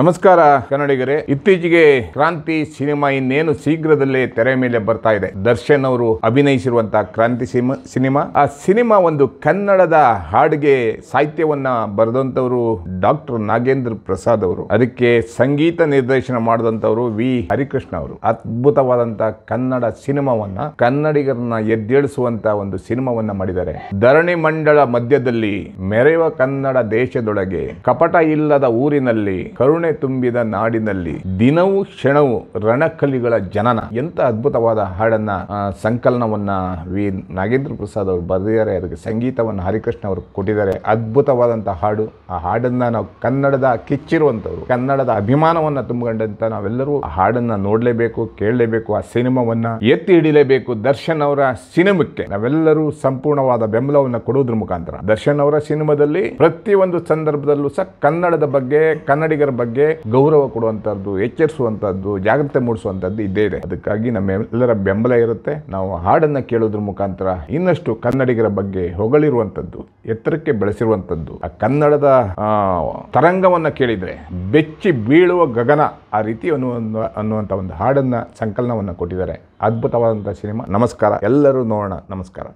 ನಮಸ್ಕಾರ ಕನ್ನಡಿಗರೇ ಇತ್ತೀಚೆಗೆ ಕ್ರಾಂತಿ ಸಿನಿಮಾ ಇನ್ನೇನು ಶೀಘ್ರದಲ್ಲೇ ತೆರೆ ಮೇಲೆ ಬರ್ತಾ ಇದೆ ದರ್ಶನ್ ಅವರು ಅಭಿನಯಿಸಿರುವಂತ ಕ್ರಾಂತಿ ಸಿನಿಮಾ ಆ ಸಿನಿಮಾ ಒಂದು ಕನ್ನಡದ ಹಾಡಿಗೆ ಸಾಹಿತ್ಯವನ್ನ ಬರೆದಂತವರು ಡಾಕ್ಟರ್ ನಾಗೇಂದ್ರ ಪ್ರಸಾದ್ ಅವರು ಅದಕ್ಕೆ ಸಂಗೀತ ನಿರ್ದೇಶನ ಮಾಡಿದಂತವರು ವಿ ಹರಿಕೃಷ್ಣ ಅವರು ಅದ್ಭುತವಾದಂತಹ ಕನ್ನಡ ಸಿನಿಮಾವನ್ನ ಕನ್ನಡಿಗರನ್ನ ಎದ್ದೇಳಿಸುವಂತ ಒಂದು ಸಿನಿಮಾವನ್ನ ಮಾಡಿದ್ದಾರೆ ಧರಣಿ ಮಂಡಳ ಮಧ್ಯದಲ್ಲಿ ಮೆರೆಯುವ ಕನ್ನಡ ದೇಶದೊಳಗೆ ಕಪಟ ಇಲ್ಲದ ಊರಿನಲ್ಲಿ ಕರುಣ ಕರುಣೆ ತುಂಬಿದ ನಾಡಿನಲ್ಲಿ ದಿನವೂ ಕ್ಷಣವು ರಣಕಲಿಗಳ ಜನನ ಎಂತ ಅದ್ಭುತವಾದ ಹಾಡನ್ನ ಸಂಕಲನವನ್ನ ವಿ ನಾಗೇಂದ್ರ ಪ್ರಸಾದ್ ಅವರು ಬರೆದಿದ್ದಾರೆ ಅದಕ್ಕೆ ಸಂಗೀತವನ್ನು ಹರಿಕೃಷ್ಣ ಅವರು ಕೊಟ್ಟಿದ್ದಾರೆ ಅದ್ಭುತವಾದಂತಹ ಹಾಡು ಆ ಹಾಡನ್ನ ನಾವು ಕನ್ನಡದ ಕಿಚ್ಚಿರುವಂತವ್ರು ಕನ್ನಡದ ಅಭಿಮಾನವನ್ನ ತುಂಬಿಕೊಂಡಂತ ನಾವೆಲ್ಲರೂ ಆ ಹಾಡನ್ನ ನೋಡ್ಲೇಬೇಕು ಕೇಳಲೇಬೇಕು ಆ ಸಿನಿಮಾವನ್ನ ಎತ್ತಿ ಹಿಡಿಲೇಬೇಕು ದರ್ಶನ್ ಅವರ ಸಿನಿಮಕ್ಕೆ ನಾವೆಲ್ಲರೂ ಸಂಪೂರ್ಣವಾದ ಬೆಂಬಲವನ್ನ ಕೊಡುವುದ್ರ ಮುಖಾಂತರ ದರ್ಶನ್ ಅವರ ಸಿನಿಮಾದಲ್ಲಿ ಪ್ರತಿಯೊಂದು ಸಂದರ್ಭದಲ್ಲೂ ಸಹ ಕನ್ನಡದ ಬಗ್ಗೆ ಕನ್ನಡಿಗರ ಬಗ್ಗೆ ಬಗ್ಗೆ ಗೌರವ ಕೊಡುವಂಥದ್ದು ಎಚ್ಚರಿಸುವಂಥದ್ದು ಜಾಗ್ರತೆ ಮೂಡಿಸುವಂಥದ್ದು ಇದ್ದೇ ಇದೆ ಅದಕ್ಕಾಗಿ ನಮ್ಮೆಲ್ಲರ ಬೆಂಬಲ ಇರುತ್ತೆ ನಾವು ಹಾಡನ್ನು ಕೇಳೋದ್ರ ಮುಖಾಂತರ ಇನ್ನಷ್ಟು ಕನ್ನಡಿಗರ ಬಗ್ಗೆ ಹೊಗಳಿರುವಂಥದ್ದು ಎತ್ತರಕ್ಕೆ ಬೆಳೆಸಿರುವಂಥದ್ದು ಆ ಕನ್ನಡದ ತರಂಗವನ್ನು ಕೇಳಿದರೆ ಬೆಚ್ಚಿ ಬೀಳುವ ಗಗನ ಆ ರೀತಿ ಅನ್ನುವ ಅನ್ನುವಂಥ ಒಂದು ಹಾಡನ್ನು ಸಂಕಲನವನ್ನು ಕೊಟ್ಟಿದ್ದಾರೆ ಅದ್ಭುತವಾದಂಥ ಸಿನಿಮಾ ನಮಸ್ಕಾರ ಎಲ್ಲರೂ ನೋಡೋಣ ನಮಸ್ಕಾರ